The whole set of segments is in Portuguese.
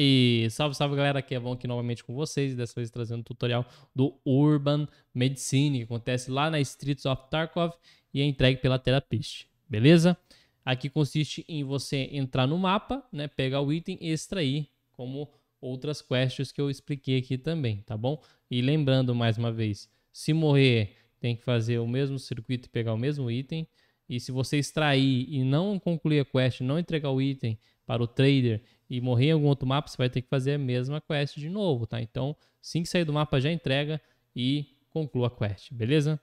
E salve, salve galera, aqui é bom aqui novamente com vocês, dessa vez trazendo um tutorial do Urban Medicine, que acontece lá na Streets of Tarkov e é entregue pela Therapist, beleza? Aqui consiste em você entrar no mapa, né, pegar o item e extrair, como outras quests que eu expliquei aqui também, tá bom? E lembrando mais uma vez, se morrer tem que fazer o mesmo circuito e pegar o mesmo item, e se você extrair e não concluir a quest, não entregar o item para o trader e morrer em algum outro mapa, você vai ter que fazer a mesma quest de novo, tá? Então, assim que sair do mapa, já entrega e conclua a quest, beleza?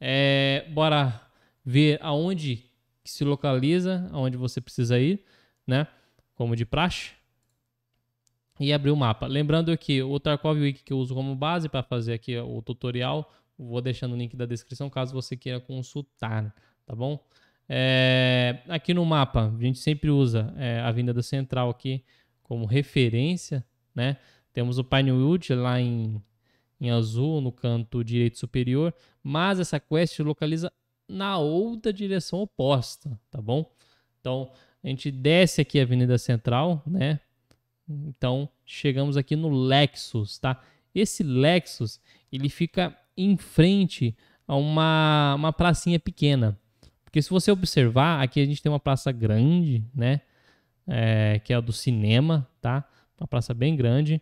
É, bora ver aonde se localiza, aonde você precisa ir, né? Como de praxe. E abrir o mapa. Lembrando que o Tarkov Wiki que eu uso como base para fazer aqui o tutorial, vou deixando o link da descrição caso você queira consultar, tá bom? É, aqui no mapa, a gente sempre usa é, a Avenida Central aqui como referência, né? Temos o Pinewood lá em, em azul no canto direito superior, mas essa quest localiza na outra direção oposta, tá bom? Então, a gente desce aqui a Avenida Central, né? Então, chegamos aqui no Lexus, tá? Esse Lexus, ele fica em frente a uma, uma pracinha pequena, porque se você observar, aqui a gente tem uma praça grande, né? É, que é a do cinema, tá? Uma praça bem grande.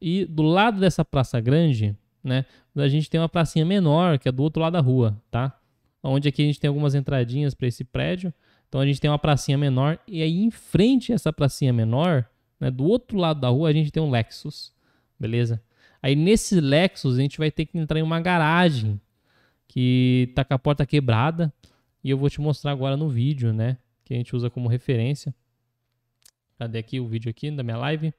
E do lado dessa praça grande, né? A gente tem uma pracinha menor, que é do outro lado da rua, tá? Onde aqui a gente tem algumas entradinhas para esse prédio. Então a gente tem uma pracinha menor. E aí em frente a essa pracinha menor, né? Do outro lado da rua, a gente tem um Lexus, beleza? Aí nesse Lexus, a gente vai ter que entrar em uma garagem que tá com a porta quebrada. E eu vou te mostrar agora no vídeo, né? Que a gente usa como referência. Cadê aqui o vídeo aqui da minha live?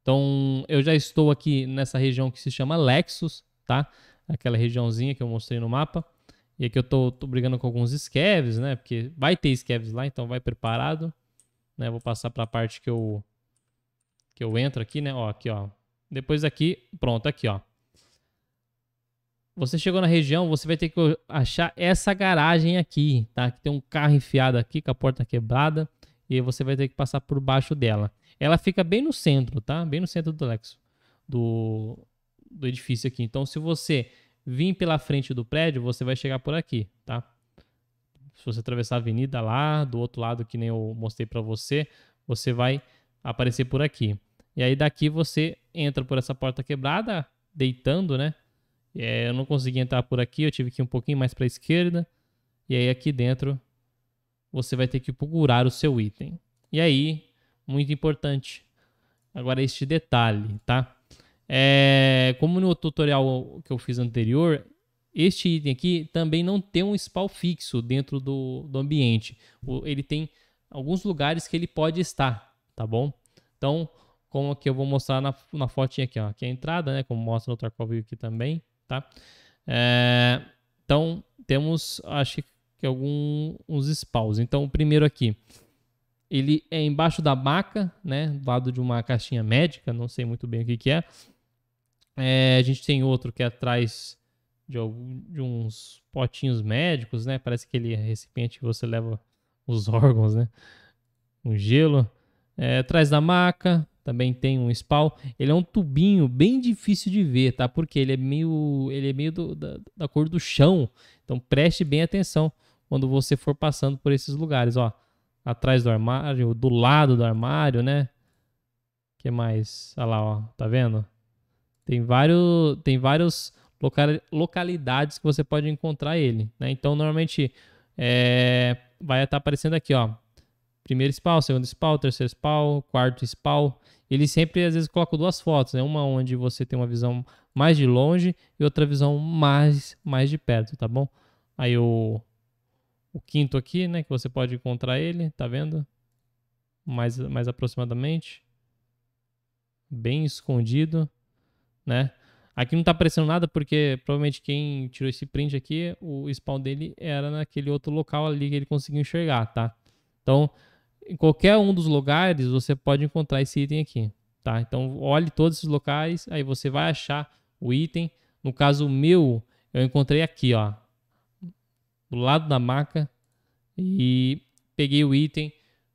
Então, eu já estou aqui nessa região que se chama Lexus, tá? Aquela regiãozinha que eu mostrei no mapa. E aqui eu tô, tô brigando com alguns scavs, né? Porque vai ter scavs lá, então vai preparado. Né? Vou passar para a parte que eu que eu entro aqui, né? Ó, aqui, ó. Depois aqui, pronto, aqui, ó. Você chegou na região, você vai ter que achar essa garagem aqui, tá? Que tem um carro enfiado aqui com a porta quebrada e você vai ter que passar por baixo dela. Ela fica bem no centro, tá? Bem no centro do Lexo, do, do edifício aqui. Então, se você vir pela frente do prédio, você vai chegar por aqui, tá? Se você atravessar a avenida lá, do outro lado, que nem eu mostrei para você, você vai aparecer por aqui. E aí daqui você entra por essa porta quebrada, deitando, né? eu não consegui entrar por aqui, eu tive que ir um pouquinho mais para a esquerda. E aí aqui dentro você vai ter que procurar o seu item. E aí, muito importante, agora este detalhe, tá? É, como no tutorial que eu fiz anterior, este item aqui também não tem um spawn fixo dentro do, do ambiente. ele tem alguns lugares que ele pode estar, tá bom? Então, como aqui eu vou mostrar na, na fotinha aqui, ó. Aqui é a entrada, né? Como mostra no Tarkov aqui também tá? É, então, temos, acho que alguns spawns. Então, o primeiro aqui, ele é embaixo da maca, né? Do lado de uma caixinha médica, não sei muito bem o que, que é. é. A gente tem outro que é atrás de, algum, de uns potinhos médicos, né? Parece aquele recipiente que você leva os órgãos, né? Um gelo. É, atrás da maca, também tem um spawn. Ele é um tubinho bem difícil de ver, tá? Porque ele é meio, ele é meio do, da, da, cor do chão. Então preste bem atenção quando você for passando por esses lugares, ó. Atrás do armário, do lado do armário, né? que mais? Olha lá, ó. Tá vendo? Tem vários, tem vários localidades que você pode encontrar ele, né? Então, normalmente, é, vai estar tá aparecendo aqui, ó. Primeiro spawn, segundo spawn, terceiro spawn, quarto spawn ele sempre às vezes coloca duas fotos, né? Uma onde você tem uma visão mais de longe e outra visão mais mais de perto, tá bom? Aí o, o quinto aqui, né, que você pode encontrar ele, tá vendo? Mais mais aproximadamente, bem escondido, né? Aqui não tá aparecendo nada porque provavelmente quem tirou esse print aqui, o spawn dele era naquele outro local ali que ele conseguiu enxergar, tá? Então, em qualquer um dos lugares você pode encontrar esse item aqui, tá? Então olhe todos esses locais, aí você vai achar o item. No caso meu, eu encontrei aqui, ó, do lado da maca e peguei o item,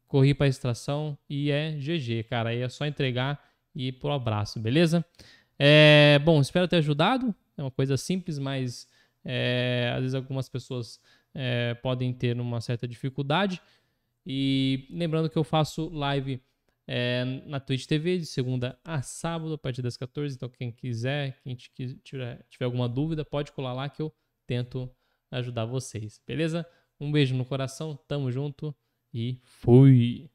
corri para a extração e é GG, cara. Aí é só entregar e ir pro abraço, beleza? É, bom, espero ter ajudado. É uma coisa simples, mas é, às vezes algumas pessoas é, podem ter uma certa dificuldade. E lembrando que eu faço live é, na Twitch TV de segunda a sábado, a partir das 14. Então, quem quiser, quem tiver, tiver alguma dúvida, pode colar lá que eu tento ajudar vocês. Beleza? Um beijo no coração, tamo junto e fui!